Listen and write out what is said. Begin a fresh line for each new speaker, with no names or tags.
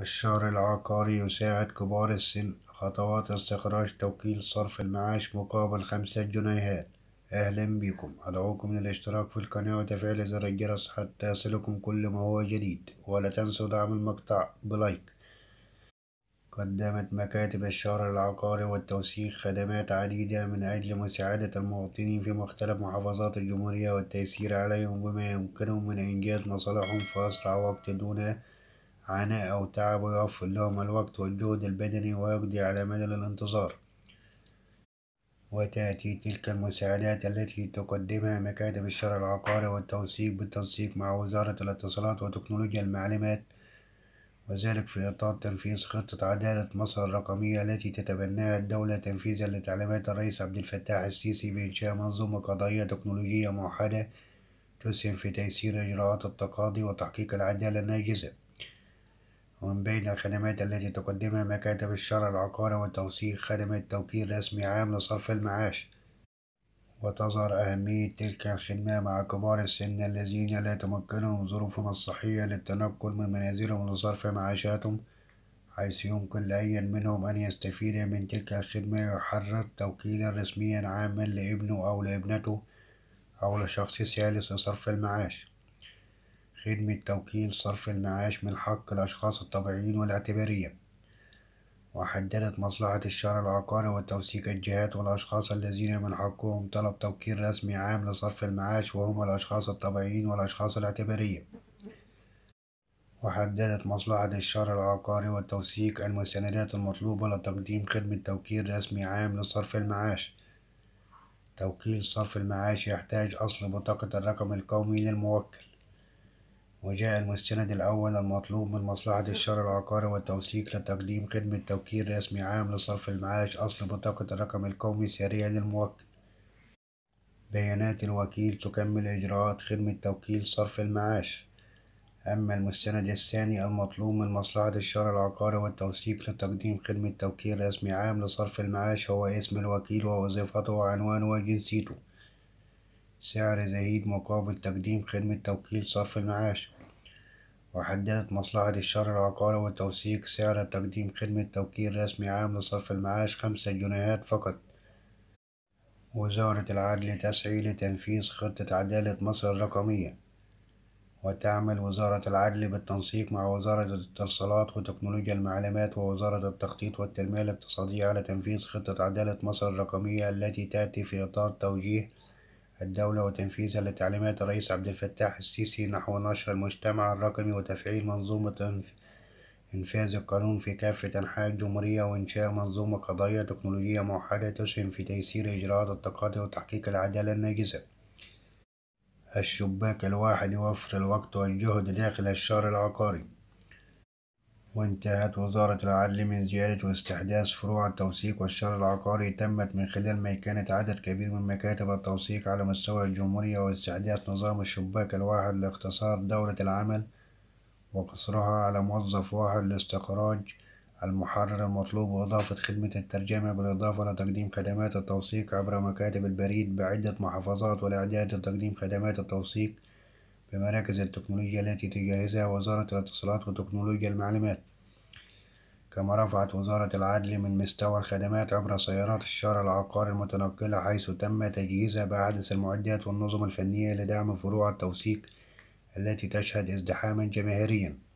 الشهر العقاري يساعد كبار السن خطوات استخراج توكيل صرف المعاش مقابل خمسة جنيهات أهلا بكم أدعوكم للاشتراك في القناة وتفعيل زر الجرس حتى يصلكم كل ما هو جديد ولا تنسوا دعم المقطع بلايك قدمت مكاتب الشهر العقاري والتوثيق خدمات عديدة من أجل مساعدة المواطنين في مختلف محافظات الجمهورية والتيسير عليهم بما يمكنهم من إنجاز مصالحهم في أسرع وقت دون عناء أو تعب ويوفر لهم الوقت والجهد البدني ويقضي على ملل الانتظار وتأتي تلك المساعدات التي تقدمها مكاتب الشرع العقاري والتوثيق بالتنسيق مع وزارة الاتصالات وتكنولوجيا المعلومات وذلك في إطار تنفيذ خطة عدالة مصر الرقمية التي تتبناها الدولة تنفيذا لتعليمات الرئيس عبد الفتاح السيسي بإنشاء منظومة قضائية تكنولوجية موحدة تسهم في تيسير إجراءات التقاضي وتحقيق العدالة الناجزة ومن بين الخدمات التي تقدمها مكاتب الشرع العقاري وتوثيق خدمة توكيل رسمي عام لصرف المعاش وتظهر أهمية تلك الخدمة مع كبار السن الذين لا تمكنهم ظروفهم الصحية للتنقل من منازلهم لصرف معاشاتهم حيث يمكن لأي منهم أن يستفيد من تلك الخدمة ويحرر توكيلا رسميا عاما لابنه أو لابنته أو لشخص ثالث لصرف المعاش خدمة توكيل صرف المعاش من حق الأشخاص الطبيعيين والاعتبارية وحددت مصلحة الشهر العقاري وتوثيق الجهات والأشخاص الذين من حقهم طلب توكيل رسمي عام لصرف المعاش وهم الأشخاص الطبيعيين والأشخاص الاعتبارية وحددت مصلحة الشهر العقاري وتوثيق المستندات المطلوبة لتقديم خدمة توكيل رسمي عام لصرف المعاش توكيل صرف المعاش يحتاج أصل بطاقة الرقم القومي للموكل وجاء المستند الأول المطلوب من مصلحة الشر العقاري والتوثيق لتقديم خدمة توكيل رسمي عام لصرف المعاش أصل بطاقة الرقم القومي سريع للموكل بيانات الوكيل تكمل إجراءات خدمة توكيل صرف المعاش أما المستند الثاني المطلوب من مصلحة الشر العقاري والتوثيق لتقديم خدمة توكيل رسمي عام لصرف المعاش هو اسم الوكيل ووظيفته وعنوانه وجنسيته سعر زهيد مقابل تقديم خدمة توكيل صرف المعاش وحددت مصلحة الشر العقاري والتوثيق سعر تقديم خدمة توكيل رسمي عام لصرف المعاش خمسة جنيهات فقط وزارة العدل تسعي لتنفيذ خطة عدالة مصر الرقمية وتعمل وزارة العدل بالتنسيق مع وزارة الاتصالات وتكنولوجيا المعلومات ووزارة التخطيط والتنمية الاقتصادية على تنفيذ خطة عدالة مصر الرقمية التي تأتي في إطار توجيه الدولة وتنفيذها لتعليمات الرئيس عبد الفتاح السيسي نحو نشر المجتمع الرقمي وتفعيل منظومة إنفاذ القانون في كافة أنحاء الجمهورية وإنشاء منظومة قضائية تكنولوجية موحدة تسهم في تيسير إجراءات التقاضي وتحقيق العدالة الناجزة الشباك الواحد يوفر الوقت والجهد داخل الشهر العقاري وانتهت وزارة العدل من زيادة واستحداث فروع التوثيق والشر العقاري تمت من خلال كانت عدد كبير من مكاتب التوثيق على مستوى الجمهورية واستحداث نظام الشباك الواحد لاختصار دورة العمل وقصرها على موظف واحد لاستخراج المحرر المطلوب وإضافة خدمة الترجمة بالإضافة لتقديم خدمات التوثيق عبر مكاتب البريد بعدة محافظات والإعداد لتقديم خدمات التوثيق بمراكز التكنولوجيا التي تجهزها وزارة الاتصالات وتكنولوجيا المعلومات كما رفعت وزارة العدل من مستوى الخدمات عبر سيارات الشارع العقار المتنقلة حيث تم تجهيزها بأحدث المعدات والنظم الفنية لدعم فروع التوثيق التي تشهد ازدحاما جماهيريا